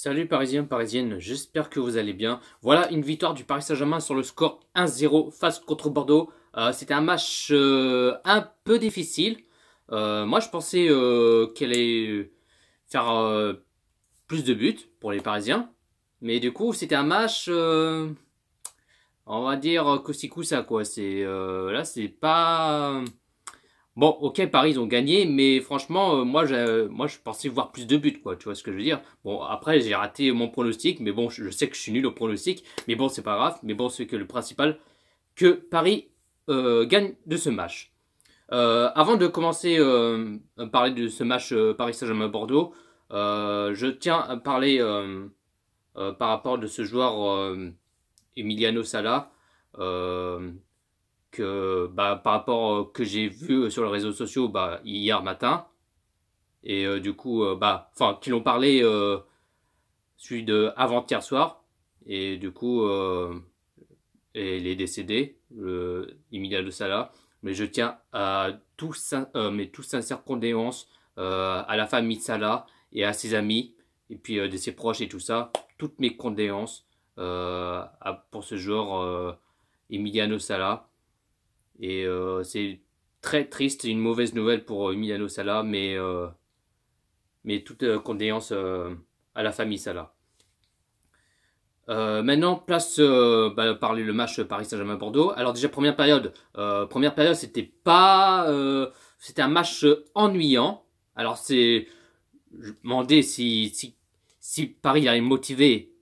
Salut Parisiens, Parisiennes, j'espère que vous allez bien. Voilà une victoire du Paris Saint-Germain sur le score 1-0 face contre Bordeaux. Euh, c'était un match euh, un peu difficile. Euh, moi je pensais qu'elle allait faire plus de buts pour les Parisiens. Mais du coup, c'était un match, on va dire, que ça quoi. C'est là, c'est pas Bon, ok, Paris, ont gagné, mais franchement, euh, moi, moi, je pensais voir plus de buts, quoi. Tu vois ce que je veux dire Bon, après, j'ai raté mon pronostic, mais bon, je, sais que je suis nul au pronostic, mais bon, c'est pas grave. Mais bon, c'est que le principal, que Paris euh, gagne de ce match. Euh, avant de commencer à parler de ce match Paris Saint-Germain-Bordeaux, je tiens à parler par rapport de ce joueur Emiliano Sala que bah, par rapport euh, que j'ai vu euh, sur les réseaux sociaux bah, hier matin, et euh, du coup, bah, enfin, qui l'ont parlé celui de avant-hier soir, et du coup, et il est décédé, le Emilia de Sala. Mais je tiens à tous mes toutes sincères condoléances à la famille de Salah et à ses amis, et puis de ses proches et tout ça. Toutes mes condoléances pour ce joueur Emiliano Sala. Et euh, c'est très triste, une mauvaise nouvelle pour euh, Emiliano Sala, mais, euh, mais toute condéance à la famille Sala. maintenant, place bah, parler le match Paris Saint-Germain-Bordeaux. Alors déjà première période, première période c'était pas, c'était un match ennuyant. Alors c'est, je me demandais si, si, si Paris allait motiver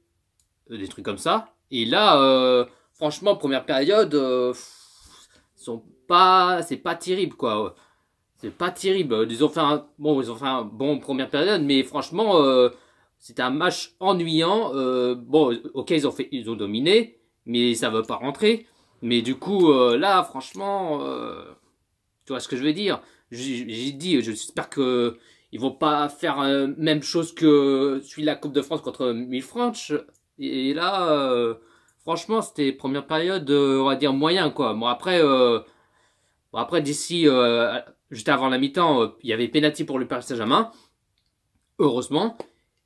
des trucs comme ça. Et là, franchement première période, sont pas, c'est pas terrible quoi. C'est pas terrible. Euh, ils ont fait un bon, ils ont fait un bon première période, mais franchement, euh, c'est c'était un match ennuyant. Euh, bon, ok, ils ont fait, ils ont dominé, mais ça veut pas rentrer. Mais du coup, là, franchement, tu vois ce que je veux dire J'ai dit, j'espère que ils vont pas faire la même chose que celui la Coupe de France contre Milfranche. Et là, franchement, c'était première période, euh, on va dire moyen quoi. Bon après, euh, après d'ici euh, juste avant la mi-temps, il y avait penalty pour le Paris Saint-Germain, heureusement,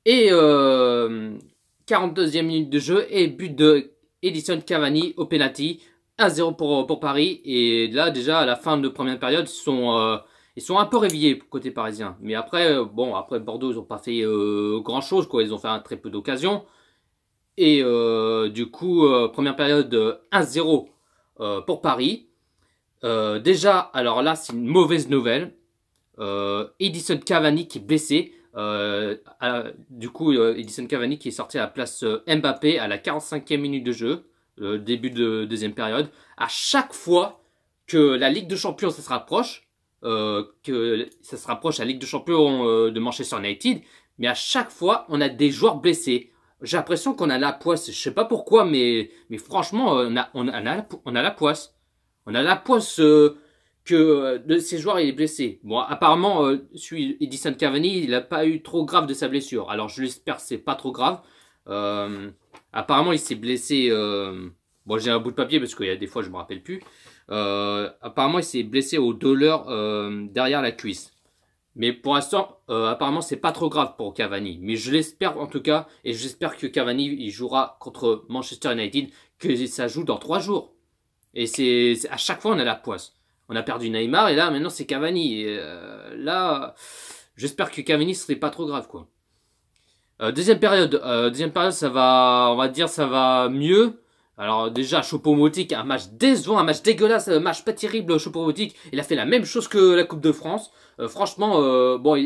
et 42e minute de jeu et but de Edison Cavani au penalty, 1-0 pour Paris. Et là déjà à la fin de première période, ils sont ils sont un peu réveillés côté parisien. Mais après, bon, après Bordeaux, ils n'ont pas fait grand chose, quoi. Ils ont fait très peu d'occasions. Et euh, du coup, euh, première période 1-0 euh, pour Paris. déjà, alors là, c'est une mauvaise nouvelle. Edison Cavani qui est blessé. du coup, Edison Cavani qui est sorti à la place Mbappé à la 45e minute de jeu, début de deuxième période. À chaque fois que la Ligue de Champions se rapproche, que ça se rapproche à la Ligue de Champions de Manchester United, mais à chaque fois, on a des joueurs blessés j'ai l'impression qu'on a la poisse. Je sais pas pourquoi, mais, mais franchement, euh, on a, on, a, on a la, poisse. On a la poisse euh, que euh, de ces joueurs, il est blessé. Bon, apparemment, euh, celui Edison Cavani, il n'a pas eu trop grave de sa blessure. Alors, je l'espère que c'est pas trop grave. apparemment, il s'est blessé. bon, j'ai un bout de papier parce qu'il y a des fois, je me rappelle plus. apparemment, il s'est blessé aux douleurs derrière la cuisse. Mais pour l'instant, euh, apparemment, c'est pas trop grave pour Cavani. Mais je l'espère en tout cas, et j'espère que Cavani il jouera contre Manchester United, que ça joue dans trois jours. Et c'est à chaque fois on a la poisse. On a perdu Neymar et là maintenant c'est Cavani. Euh, là, j'espère que Cavani ce serait pas trop grave quoi. Euh, deuxième période, deuxième période ça va, on va dire ça va mieux. Alors déjà, Chopomotic un match décevant, un match dégueulasse, un match pas terrible, Chopo Motic, Il a fait la même chose que la Coupe de France. Euh, franchement, euh, bon,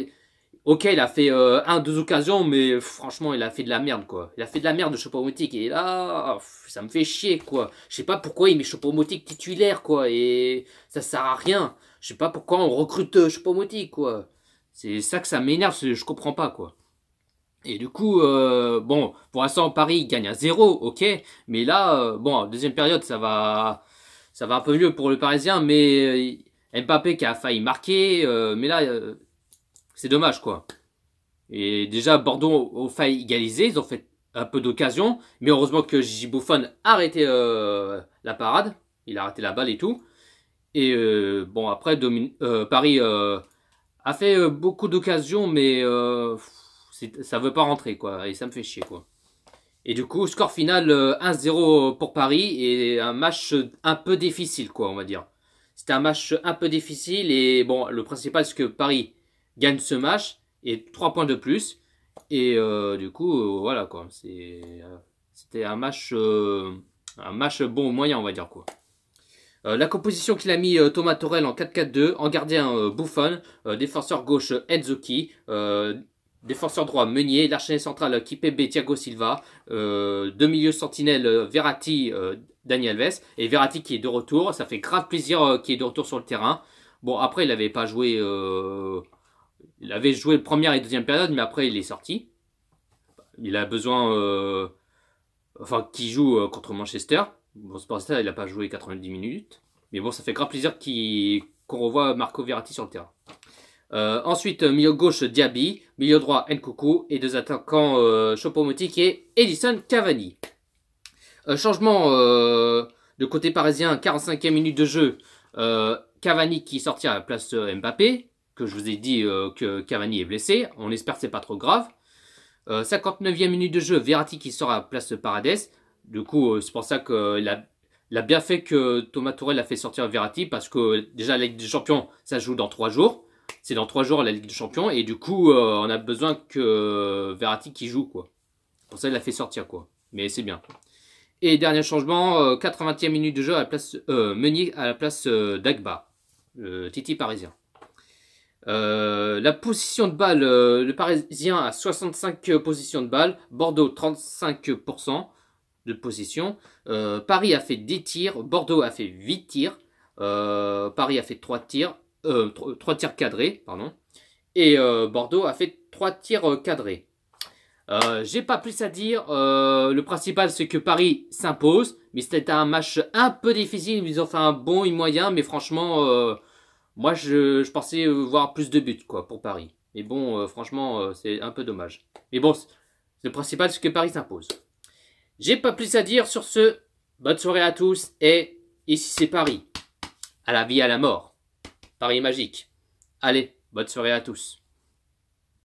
ok, il a fait euh, un, deux occasions, mais franchement, il a fait de la merde, quoi. Il a fait de la merde, Chopo Motic, Et là, ça me fait chier, quoi. Je sais pas pourquoi il met Chopo titulaire, quoi. Et ça sert à rien. Je sais pas pourquoi on recrute Chopo quoi. C'est ça que ça m'énerve, je comprends pas, quoi. Et du coup, euh, bon, pour l'instant, Paris gagne à zéro, ok. Mais là, euh, bon, deuxième période, ça va, ça va un peu mieux pour le Parisien. Mais euh, Mbappé qui a failli marquer, mais là, c'est dommage, quoi. Et déjà, Bordeaux a failli égaliser, ils ont fait un peu d'occasion. Mais heureusement que Gigi a arrêté la parade. Il a arrêté la balle et tout. Et bon, après, Paris a fait beaucoup d'occasions, mais ça veut pas rentrer, quoi. Et ça me fait chier, quoi. Et du coup, score final 1-0 euh, pour Paris et un match un peu difficile, quoi, on va dire. C'était un match un peu difficile et bon, le principal c'est que Paris gagne ce match et 3 points de plus. Et euh, du coup, euh, voilà quoi. C'était un match, un match bon moyen, on va dire quoi. la composition qu'il a mis Thomas Torel en 4-4-2, en gardien Buffon, défenseur gauche Enzuki Défenseur droit Meunier, l'archer central euh, Kipé, Thiago Silva, euh, deux milieux sentinelles euh, Verratti, Daniel Alves et Verratti qui est de retour. Ça fait grave plaisir qu'il est de retour sur le terrain. Bon après il n'avait pas joué, il avait joué première et deuxième période mais après il est sorti. Il a besoin, enfin qui joue contre Manchester. Bon c'est pour ça il n'a pas joué 90 minutes. Mais bon ça fait grave plaisir qu'on revoie revoit Marco Verratti sur le terrain. Euh, ensuite, euh, milieu gauche Diaby, milieu droit Nkoukou et deux attaquants euh, et Edison Cavani. Euh, changement de côté parisien, 45e minute de jeu, Cavani qui sortira à la place Mbappé, que je vous ai dit que Cavani est blessé, on espère que c'est pas trop grave. 59e minute de jeu, Verratti qui sort à la place Parades, du coup c'est pour ça que a bien fait que Thomas Tourelle a fait sortir Verratti parce que déjà la Ligue des Champions, ça joue dans trois jours c'est dans trois jours la Ligue des Champions et du coup euh, on a besoin que Verratti qui joue quoi. Pour ça il l'a fait sortir quoi. Mais c'est bien. Et dernier changement, 80e euh, minute de jeu à la place euh, Meunier à la place d'Agba, Titi parisien. la position de balle, le Parisien a 65 positions de balle, Bordeaux 35% de position, Paris a fait 10 tirs, Bordeaux a fait 8 tirs, Paris a fait 3 tirs, 3 euh, tirs cadrés, pardon. Et euh, Bordeaux a fait 3 tirs euh, cadrés. J'ai pas plus à dire. le principal, c'est que Paris s'impose. Mais c'était un match un peu difficile. Ils ont fait un bon et moyen. Mais franchement, moi, je, pensais voir plus de buts quoi pour Paris. Mais bon, franchement, c'est un peu dommage. Mais bon, le principal, c'est que Paris s'impose. J'ai pas plus à dire sur ce. Bonne soirée à tous. Et ici, c'est Paris. À la vie, à la mort. Paris Magique. Allez, bonne soirée à tous.